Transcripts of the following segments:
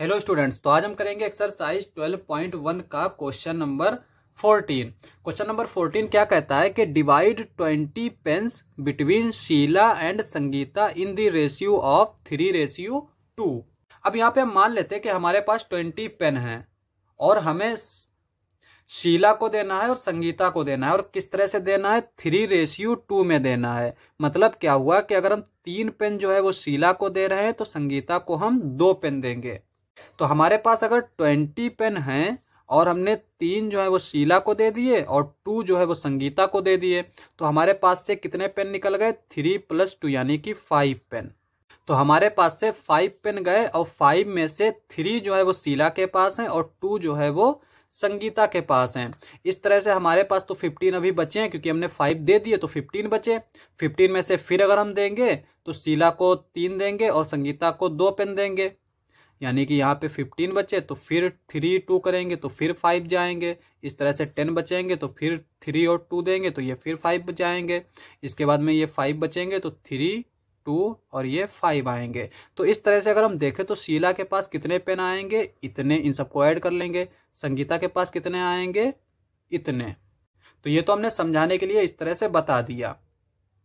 hello students तो आज हम करेंगे एक्सरसाइज 12.1 का क्वेश्चन नंबर 14 क्वेश्चन नंबर 14 क्या कहता है कि divide 20 pens between Sheela and Sangeeta in the ratio of three ratio two अब यहाँ पे हम मान लेते हैं कि हमारे पास 20 पेन हैं और हमें शीला को देना है और संगीता को देना है और किस तरह से देना है थ्री रेशियो टू में देना है मतलब क्या हुआ कि अगर हम तीन पेन जो है वो शीला को दे रहे हैं तो संगीता को हम दो पेन देंगे तो हमारे पास अगर ट्वेंटी पेन हैं और हमने तीन जो है वो शीला को दे दिए और टू जो है वो संगीता को दे दिए तो हमारे पास से कितने पेन निकल गए थ्री प्लस टू यानी कि फाइव पेन तो हमारे पास से फाइव पेन गए और फाइव में से थ्री जो है वो शीला के पास है और टू जो है वो संगीता के पास हैं इस तरह से हमारे पास तो फिफ्टीन अभी बचे हैं क्योंकि हमने फाइव दे दिए तो फिफ्टीन बचे फिफ्टीन में से फिर अगर हम देंगे तो शीला को तीन देंगे और संगीता को दो पेन देंगे यानी कि यहाँ पे फिफ्टीन बचे तो फिर थ्री टू करेंगे तो फिर फाइव जाएंगे इस तरह से टेन बचेंगे तो फिर थ्री और टू देंगे तो ये फिर फाइव जाएंगे इसके बाद में ये फाइव बचेंगे तो थ्री टू और ये फाइव आएंगे तो इस तरह से अगर हम देखें तो शीला के पास कितने पेन आएंगे इतने इन सबको ऐड कर लेंगे संगीता के पास कितने आएंगे इतने तो ये तो हमने समझाने के लिए इस तरह से बता दिया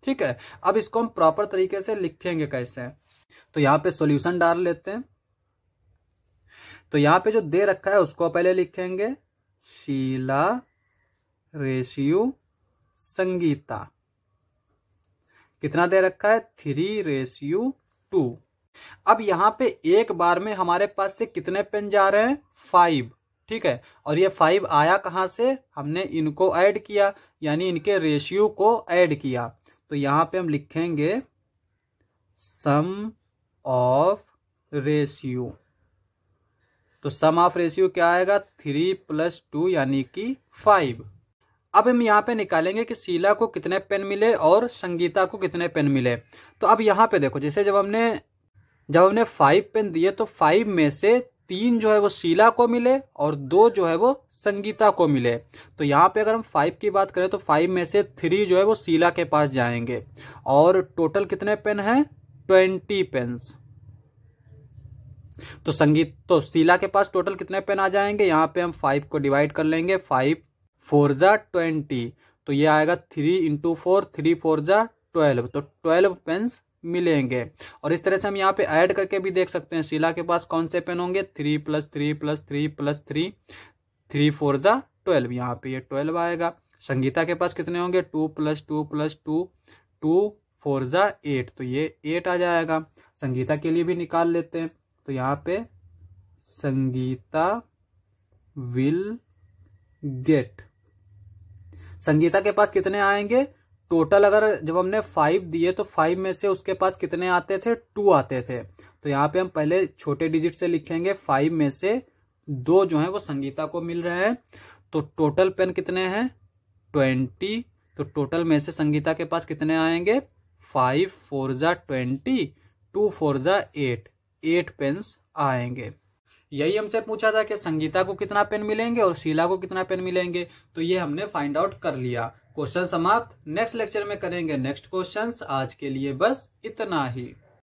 ठीक है अब इसको हम प्रॉपर तरीके से लिखेंगे कैसे तो यहाँ पे सॉल्यूशन डाल लेते हैं तो यहाँ पे जो दे रखा है उसको पहले लिखेंगे शीला रेशियो संगीता कितना दे रखा है थ्री रेशियो टू अब यहाँ पे एक बार में हमारे पास से कितने पेन जा रहे हैं फाइव ठीक है और ये फाइव आया कहाँ से हमने इनको ऐड किया यानी इनके रेशियो को ऐड किया तो यहाँ पे हम लिखेंगे सम ऑफ रेशियो तो सम ऑफ रेशियो क्या आएगा थ्री प्लस टू यानी कि फाइव अब हम यहाँ पे निकालेंगे कि शीला को कितने पेन मिले और संगीता को कितने पेन मिले तो अब यहाँ पे देखो जैसे जब हमने जब हमने फाइव पेन दिए तो फाइव में से तीन जो है वो शीला को मिले और दो जो है वो संगीता को मिले तो यहाँ पे अगर हम फाइव की बात करें तो फाइव में से थ्री जो है वो शीला के पास जाएंगे और टोटल कितने पेन है ट्वेंटी पेन्स तो संगीत तो शीला के पास टोटल कितने पेन आ जाएंगे यहाँ पे हम फाइव को डिवाइड कर लेंगे फाइव फोर जा ट्वेंटी तो ये आएगा three into four three four जा ट्वेल्व तो ट्वेल्व पेन्स मिलेंगे और इस तरह से हम यहाँ पे ऐड करके भी देख सकते हैं शीला के पास कौन से पेन होंगे three plus three plus three plus three three four जा ट्वेल्व यहाँ पे ये ट्वेल्व आएगा संगीता के पास कितने होंगे two plus two plus two two four जा एट तो ये एट आ जाएगा संगीता के लिए भी निकाल लेते हैं तो यहाँ पे संगीता विल गेट संगीता के पास कितने आएंगे टोटल अगर जब हमने फाइव दिए तो फाइव में से उसके पास कितने आते थे टू आते थे तो यहाँ पे हम पहले छोटे डिजिट से लिखेंगे फाइव में से दो जो है वो संगीता को मिल रहे हैं तो टोटल पेन कितने हैं ट्वेंटी तो टोटल में से संगीता के पास कितने आएंगे फाइव फोर जा ट्वेंटी टू फोर जा एट एट पेन्स आएंगे यही हमसे पूछा था कि संगीता को कितना पेन मिलेंगे और शीला को कितना पेन मिलेंगे तो ये हमने फाइंड आउट कर लिया क्वेश्चन समाप्त नेक्स्ट लेक्चर में करेंगे नेक्स्ट क्वेश्चन आज के लिए बस इतना ही